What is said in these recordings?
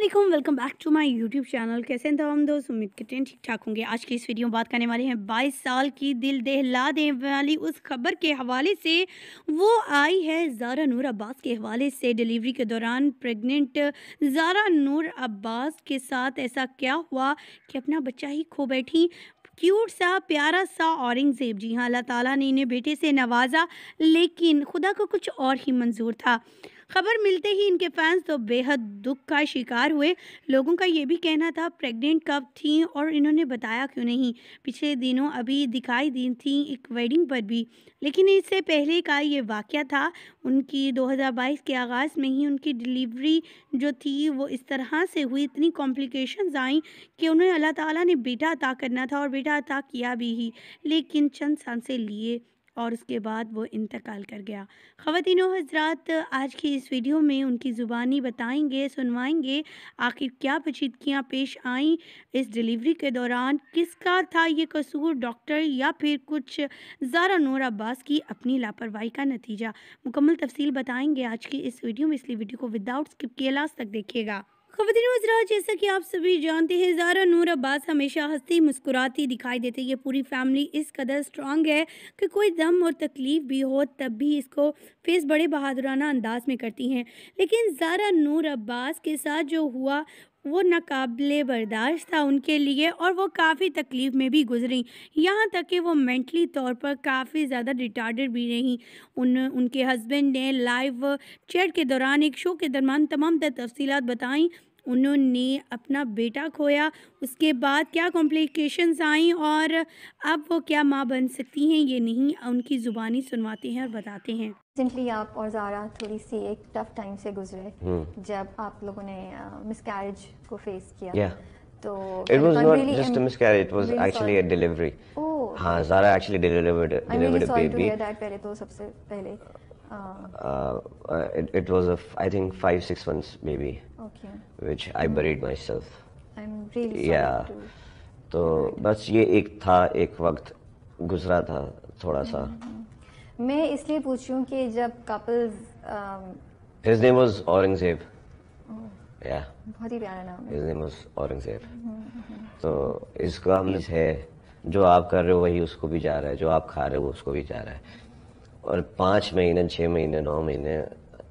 Allah welcome back to my YouTube channel कैसे हैं तमाम दोस्त उम्मीद करते हैं ठीक ठाक होंगे आज की इस वीडियो में बात करने वाले हैं 22 साल की दिल दहला देने वाली उस खबर के हवाले से वो आई है ज़ारा नूर अब्बास के हवाले से डिलीवरी के दौरान प्रेग्नेंट ज़ारा नूर अब्बास के साथ ऐसा क्या हुआ कि अपना बच्चा ही खो बैठी क्यूट सा प्यारा सा औरंगज़ेब जी हाँ अल्लाह ताला ने इन्हें बेटे से नवाजा लेकिन खुदा को कुछ और ही मंजूर था खबर मिलते ही इनके फैंस तो बेहद दुख का शिकार हुए लोगों का ये भी कहना था प्रेग्नेंट कब थी और इन्होंने बताया क्यों नहीं पिछले दिनों अभी दिखाई दी थी एक वेडिंग पर भी लेकिन इससे पहले का ये वाक़ था उनकी 2022 के आगाज़ में ही उनकी डिलीवरी जो थी वो इस तरह से हुई इतनी कॉम्प्लिकेशंस आई कि उन्हें अल्लाह ताला ने बेटा अता करना था और बेटा अता किया भी ही लेकिन चंद सांसें लिए और उसके बाद वो इंतकाल कर गया ख़वातिन हजरात आज की इस वीडियो में उनकी ज़ुबानी बताएंगे सुनवाएंगे आखिर क्या पेचीदगियाँ पेश आईं इस डिलीवरी के दौरान किसका था ये कसूर डॉक्टर या फिर कुछ ज़ारा नूर अब्बास की अपनी लापरवाही का नतीजा मुकम्मल तफसील बताएँगे आज की इस वीडियो में इसलिए वीडियो को विदाउट स्किप किए लास्ट तक देखिएगा खबर वजरा जैसा कि आप सभी जानते हैं ज़ारा नूर अब्बास हमेशा हंसती मुस्कुराती दिखाई देती है ये पूरी फैमिली इस कदर स्ट्रांग है कि कोई दम और तकलीफ़ भी हो तब भी इसको फेस बड़े बहादुराना अंदाज में करती हैं लेकिन ज़ारा नूर अब्बास के साथ जो हुआ वो नाकबले बर्दाश्त था उनके लिए और वो काफ़ी तकलीफ़ में भी गुजरी यहाँ तक कि वो मेंटली तौर पर काफ़ी ज़्यादा रिटार्डेड भी रहीं उन उनके हस्बैंड ने लाइव चैट के दौरान एक शो के दरमान तमाम तफसीत बताईं उन्होंने अपना बेटा खोया उसके बाद क्या कॉम्प्लिकेशंस आई और अब वो क्या माँ बन सकती हैं ये नहीं उनकी ज़ुबानी सुनवाते हैं और बताते हैं रिसेंटली आप और ज़ारा थोड़ी सी एक टफ टाइम से गुजरे hmm. जब आप लोगों ने मिसकैरेज को फेस किया yeah. तो it was not just a miscarriage it was actually a delivery हां Zara actually delivered delivered a baby पहले तो सबसे पहले uh, uh, it, it was a, I think five six months maybe. okay. which I buried myself. I'm really yeah. तो बस ये एक था एक वक्त गुजरा था थोड़ा सा mm-hmm. मैं इसलिए पूछ रही कि जब couples um, His name was Aurangzeb. Oh. Yeah. बहुत ही प्यारा नाम है. His name was Aurangzeb. Mm-hmm, mm-hmm. तो इसका हमने है जो आप कर रहे हो वही उसको भी जा रहा है जो आप खा रहे हो उसको भी जा रहा है और पाँच महीने छः महीने नौ महीने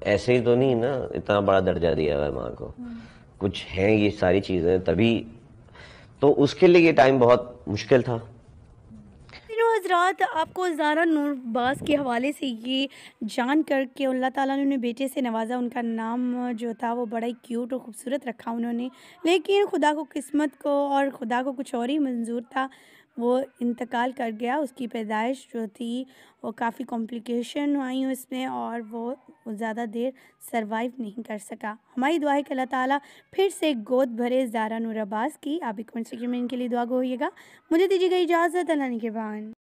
ऐसे ही तो नहीं ना इतना बड़ा दर्जा दिया हुआ है माँ को हम्म। कुछ है ये सारी चीज़ें तभी तो उसके लिए ये टाइम बहुत मुश्किल था हजरात आपको ज़ारा नूरबाज के हवाले से ये जान कर के अल्लाह ताला ने उन्हें बेटे से नवाजा उनका नाम जो था वो बड़ा ही क्यूट और ख़ूबसूरत रखा उन्होंने लेकिन खुदा को किस्मत को और खुदा को कुछ और ही मंजूर था वो इंतकाल कर गया उसकी पैदाइश जो थी वो काफ़ी कॉम्प्लिकेशन आई उसमें और वो ज़्यादा देर सरवाइव नहीं कर सका हमारी दुआ है कि अल्लाह ताला फिर से गोद भरे जारा नूर अब्बास की आप भी कमेंट सेक्शन में इनके लिए दुआ गो होइएगा मुझे दीजिएगा इजाज़त अल्लाह के बाद